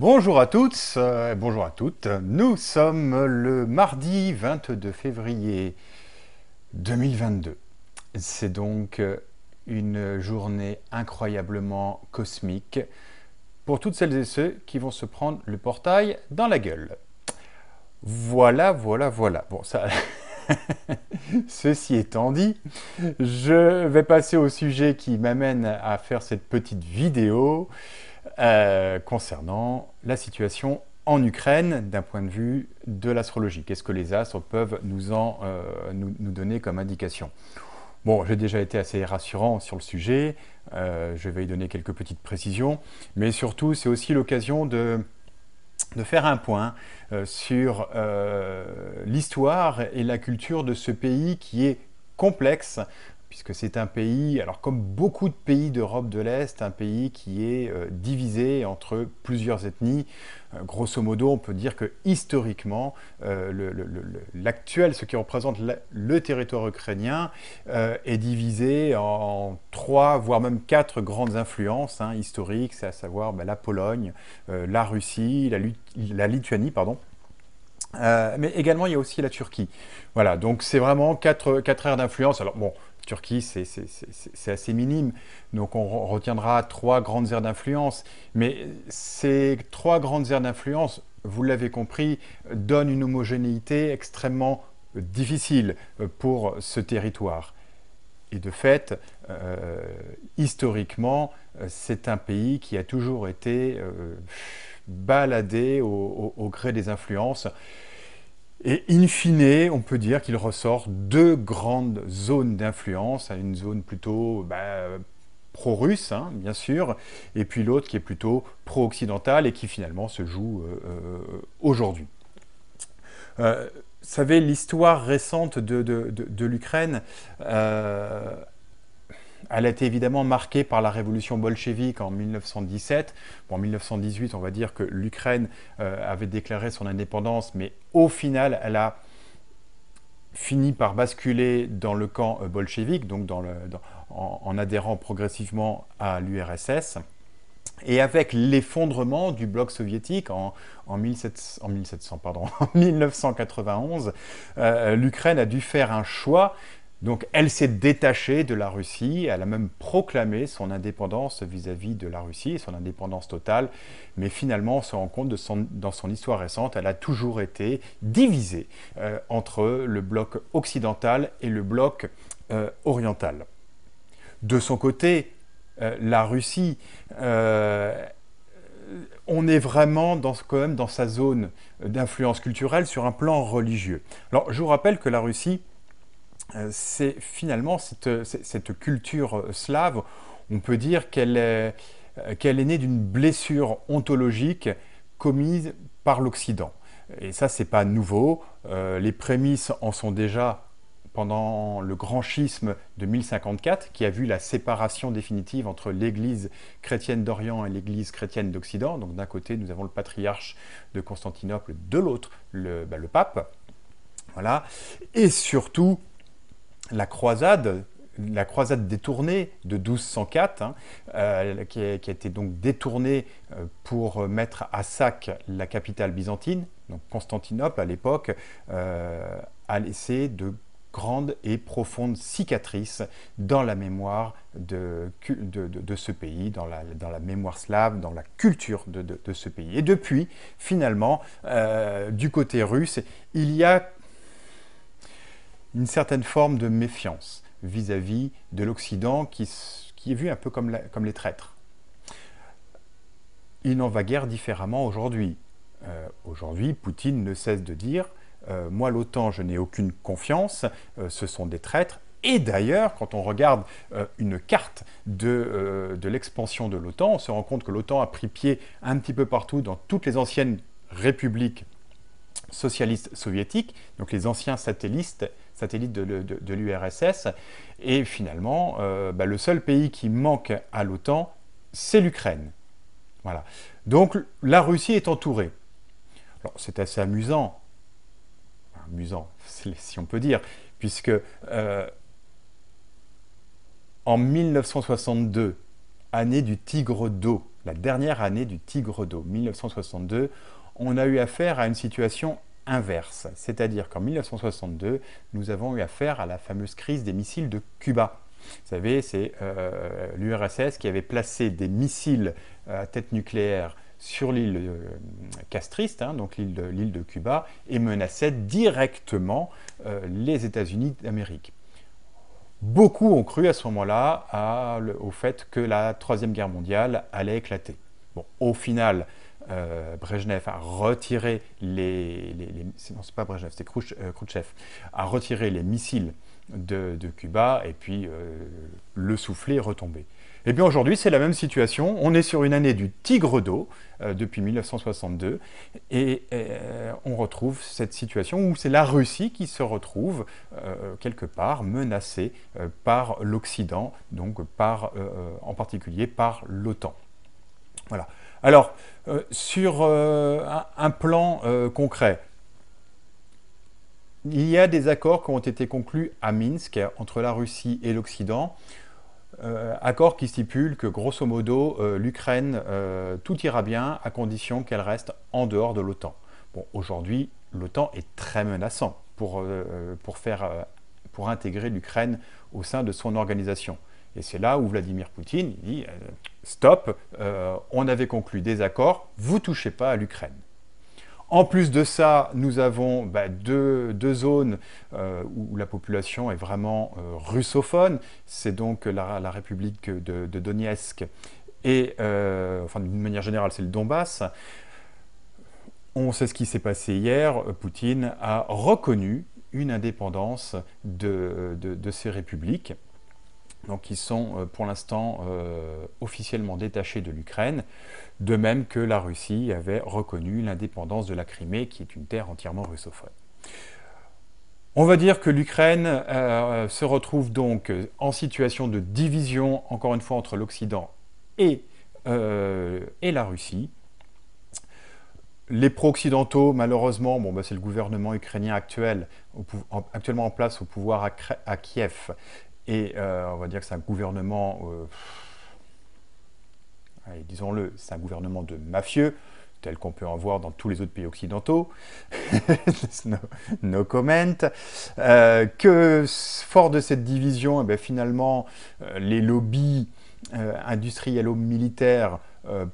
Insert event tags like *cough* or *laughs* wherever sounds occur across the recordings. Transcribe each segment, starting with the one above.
Bonjour à toutes, euh, bonjour à toutes. Nous sommes le mardi 22 février 2022. C'est donc euh, une journée incroyablement cosmique pour toutes celles et ceux qui vont se prendre le portail dans la gueule. Voilà, voilà, voilà. Bon, ça. *laughs* Ceci étant dit, je vais passer au sujet qui m'amène à faire cette petite vidéo. Euh, concernant la situation en Ukraine d'un point de vue de l'astrologie. Qu'est-ce que les astres peuvent nous, en, euh, nous, donner comme indication Bon, j'ai déjà été assez rassurant sur le sujet, euh, je vais y donner quelques petites précisions, mais surtout c'est aussi l'occasion de, faire un point sur l'histoire et la culture de ce pays qui est complexe puisque c'est un pays, alors comme beaucoup de pays d'Europe de l'Est, un pays qui est euh, divisé entre plusieurs ethnies. Euh, grosso modo, on peut dire que historiquement, euh, l'actuel, ce qui représente le territoire ukrainien, est divisé en trois, voire même quatre grandes influences hein, historiques, c'est à savoir bah, la Pologne, la Russie, la, Lituanie, pardon, mais également, il y a aussi la Turquie. Voilà, donc c'est vraiment quatre, quatre aires d'influence. Alors bon, Turquie, c'est assez minime. Donc on retiendra trois grandes aires d'influence. Mais ces trois grandes aires d'influence, vous l'avez compris, donnent une homogénéité extrêmement euh, difficile euh, pour ce territoire. Et de fait, euh, historiquement, c'est un pays qui a toujours été baladé au gré des influences. Et in fine, on peut dire qu'il ressort deux grandes zones d'influence, une zone plutôt bah, pro-russe, hein, bien sûr, et puis l'autre qui est plutôt pro-occidentale et qui finalement se joue euh, euh, aujourd'hui. Euh, savez, l'histoire récente de, de, de, l'Ukraine elle a été évidemment marquée par la révolution bolchevique en 1917. en 1918, on va dire que l'Ukraine euh, avait déclaré son indépendance, mais au final, elle a fini par basculer dans le camp euh, bolchevique, donc en, adhérant progressivement à l'URSS. Et avec l'effondrement du bloc soviétique en, 1991, *laughs* euh, l'Ukraine a dû faire un choix donc elle s'est détachée de la Russie, elle a même proclamé son indépendance vis-à-vis de la Russie, son indépendance totale, mais finalement on se rend compte dans son histoire récente, elle a toujours été divisée euh, entre le bloc occidental et le bloc euh, oriental. De son côté, euh, la Russie, on est vraiment quand même dans sa zone d'influence culturelle sur un plan religieux. Alors je vous rappelle que la Russie euh, c'est finalement cette, culture euh, slave, on peut dire euh, qu'elle est, née d'une blessure ontologique commise par l'Occident. Et ça, c'est pas nouveau. les prémices en sont déjà pendant le grand schisme de 1054, qui a vu la séparation définitive entre l'Église chrétienne d'Orient et l'Église chrétienne d'Occident. Donc d'un côté, nous avons le patriarche de Constantinople, de l'autre, le, bah, le pape. Voilà. Et surtout, la croisade, la croisade détournée de 1204, hein, euh, qui, a, été donc détournée euh, pour euh, mettre à sac la capitale byzantine, donc Constantinople à l'époque, a laissé de grandes et profondes cicatrices dans la mémoire de, ce pays, dans la, mémoire slave, dans la culture de, ce pays. Et depuis, finalement, du côté russe, il y a une certaine forme de méfiance vis-à-vis de l'Occident qui, qui, est vu un peu comme, comme les traîtres. Il n'en va guère différemment aujourd'hui. Euh, aujourd'hui, Poutine ne cesse de dire euh, Moi, l'OTAN, je n'ai aucune confiance, euh, ce sont des traîtres. Et d'ailleurs, quand on regarde une carte de l'expansion de l'OTAN, on se rend compte que l'OTAN a pris pied un petit peu partout dans toutes les anciennes républiques socialistes soviétiques, donc les anciens satellites satellite de, l'URSS. Et finalement, euh, bah, le seul pays qui manque à l'OTAN, c'est l'Ukraine. Voilà. Donc la Russie est entourée. c'est assez amusant, amusant *laughs* si on peut dire, puisque euh, en 1962, année du Tigre d'eau, la dernière année du Tigre d'eau, 1962, on a eu affaire à une situation inverse. C'est-à-dire qu'en 1962, nous avons eu affaire à la fameuse crise des missiles de Cuba. Vous savez, c'est euh, l'URSS qui avait placé des missiles à tête nucléaire sur l'île euh, castriste, hein, donc l'île de, Cuba, et menaçait directement euh, les États-Unis d'Amérique. Beaucoup ont cru à ce moment-là au fait que la Troisième Guerre mondiale allait éclater. Bon, au final, euh, Brezhnev a retiré les, pas Brejnev, c'est euh, a retiré les missiles de, Cuba et puis euh, le soufflet est retombé. Et eh bien aujourd'hui, c'est la même situation. On est sur une année du tigre d'eau depuis 1962 et on retrouve cette situation où c'est la Russie qui se retrouve quelque part menacée par l'Occident, donc en particulier par l'OTAN. Voilà. Alors, euh, sur euh, un, plan euh, concret, il y a des accords qui ont été conclus à Minsk entre la Russie et l'Occident. Accords qui stipule que grosso modo l'Ukraine tout ira bien à condition qu'elle reste en dehors de l'OTAN. Bon, aujourd'hui, l'OTAN est très menaçant pour, pour, faire, pour intégrer l'Ukraine au sein de son organisation. Et c'est là où Vladimir Poutine dit euh, Stop, euh, on avait conclu des accords, vous touchez pas à l'Ukraine. En plus de ça, nous avons bah, deux, zones euh, où la population est vraiment russophone. C'est donc la, République de, Donetsk et, enfin, d'une manière générale, c'est le Donbass. On sait ce qui s'est passé hier. Poutine a reconnu une indépendance de ces républiques donc qui sont euh, pour l'instant euh, officiellement détachés de l'Ukraine, de même que la Russie avait reconnu l'indépendance de la Crimée, qui est une terre entièrement russophone. On va dire que l'Ukraine euh, se retrouve donc en situation de division, encore une fois, entre l'Occident et, et la Russie. Les pro-occidentaux, malheureusement, bon, bah, c'est le gouvernement ukrainien actuel, actuellement en place au pouvoir à Kiev, et euh, on va dire que c'est un gouvernement, euh, disons-le, c'est un gouvernement de mafieux, tel qu'on peut en voir dans tous les autres pays occidentaux, *laughs* no, comment, euh, que fort de cette division, eh ben, finalement, les lobbies euh, industriels ou militaires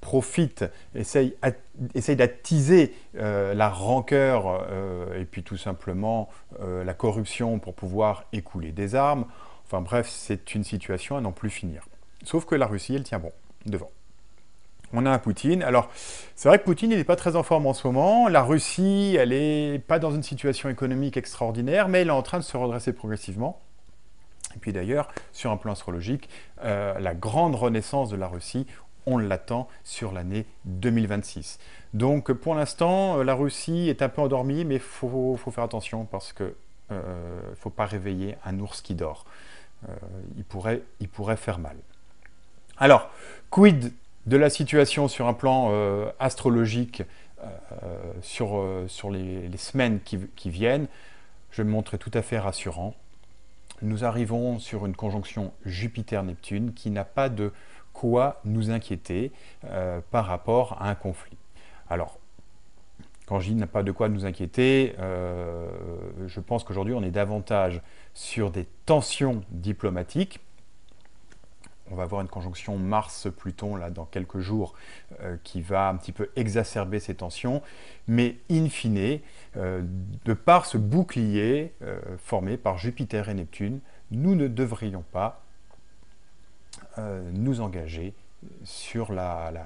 profitent, essayent, essayent d'attiser la rancœur et puis tout simplement la corruption pour pouvoir écouler des armes. Enfin bref, c'est une situation à n'en plus finir. Sauf que la Russie, elle tient bon, devant. On a un Poutine. Alors, c'est vrai que Poutine, il n'est pas très en forme en ce moment. La Russie, elle n'est pas dans une situation économique extraordinaire, mais elle est en train de se redresser progressivement. Et puis d'ailleurs, sur un plan astrologique, euh, la grande renaissance de la Russie, on l'attend sur l'année 2026. Donc pour l'instant, euh, la Russie est un peu endormie, mais il faut, faire attention parce qu'il ne euh, faut pas réveiller un ours qui dort. Euh, il, pourrait, il pourrait faire mal. Alors, quid de la situation sur un plan euh, astrologique euh, sur, sur les, semaines qui, qui, viennent, je vais me montrer tout à fait rassurant. Nous arrivons sur une conjonction Jupiter-Neptune qui n'a pas de quoi nous inquiéter par rapport à un conflit. Alors, quand je dis n'a pas de quoi nous inquiéter, je pense qu'aujourd'hui, on est davantage sur des tensions diplomatiques. On va avoir une conjonction Mars-Pluton là dans quelques jours euh, qui va un petit peu exacerber ces tensions, mais in fine, euh, de par ce bouclier euh, formé par Jupiter et Neptune, nous ne devrions pas nous engager sur la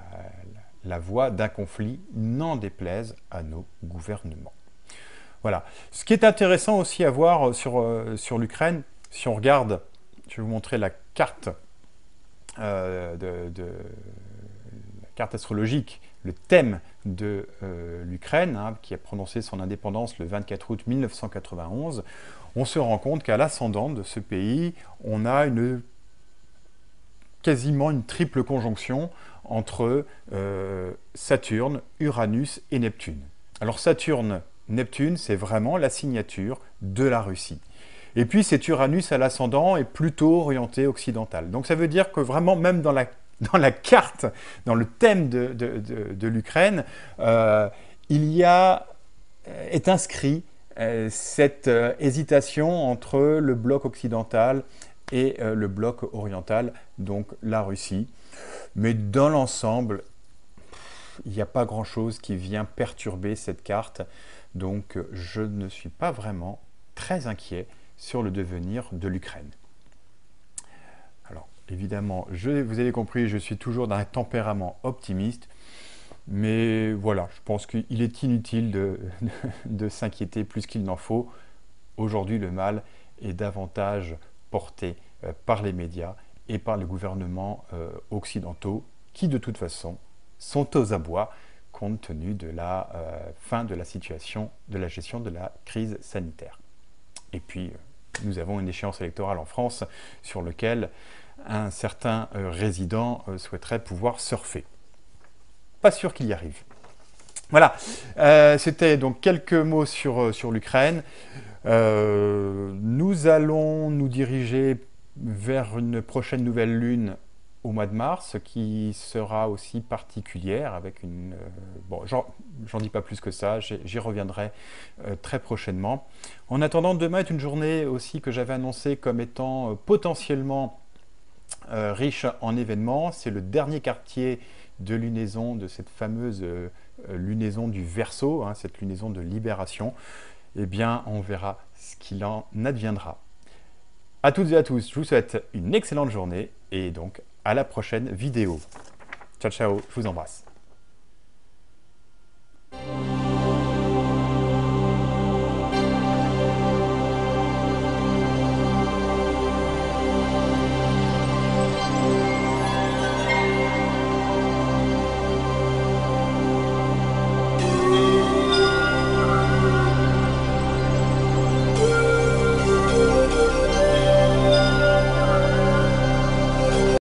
voie d'un conflit n'en déplaise à nos gouvernements. Voilà. Ce qui est intéressant aussi à voir euh, sur, euh, sur l'Ukraine, si on regarde, je vais vous montrer la carte, euh, de, la carte astrologique, le thème de l'Ukraine, hein, qui a prononcé son indépendance le 24 août 1991, on se rend compte qu'à l'ascendant de ce pays, on a une quasiment une triple conjonction entre Saturne, Uranus et Neptune. Alors Saturne, Neptune, c'est vraiment la signature de la Russie. Et puis cet Uranus à l'ascendant est plutôt orienté occidental. Donc ça veut dire que vraiment, même dans la, *laughs* carte, dans le thème de, l'Ukraine, euh, il y a, euh, est inscrit euh, cette hésitation entre le bloc occidental et le bloc oriental, donc la Russie. Mais dans l'ensemble, il n'y a pas grand-chose qui vient perturber cette carte. Donc je ne suis pas vraiment très inquiet sur le devenir de l'Ukraine. Alors évidemment, vous avez compris, je suis toujours d'un tempérament optimiste, mais voilà, je pense qu'il est inutile de *laughs* s'inquiéter plus qu'il n'en faut. Aujourd'hui, le mal est davantage porté euh, par les médias et par les gouvernements euh, occidentaux qui de toute façon sont aux abois compte tenu de la euh, fin de la situation de la gestion de la crise sanitaire. Et puis, euh, nous avons une échéance électorale en France sur laquelle un certain euh, résident souhaiterait pouvoir surfer. Pas sûr qu'il y arrive. Voilà, c'était donc quelques mots sur, sur l'Ukraine. nous allons nous diriger vers une prochaine nouvelle lune mois de mars, qui sera aussi particulière avec une... Euh, bon, j'en dis pas plus que ça, j'y reviendrai euh, très prochainement. En attendant, demain est une journée aussi que j'avais annoncé comme étant euh, potentiellement euh, riche en événements. C'est le dernier quartier de lunaison, de cette fameuse lunaison du verso, hein, cette lunaison de libération. Et eh bien, on verra ce qu'il en adviendra. À toutes et à tous, je vous souhaite une excellente journée et donc à la prochaine vidéo. Ciao, ciao, je vous embrasse.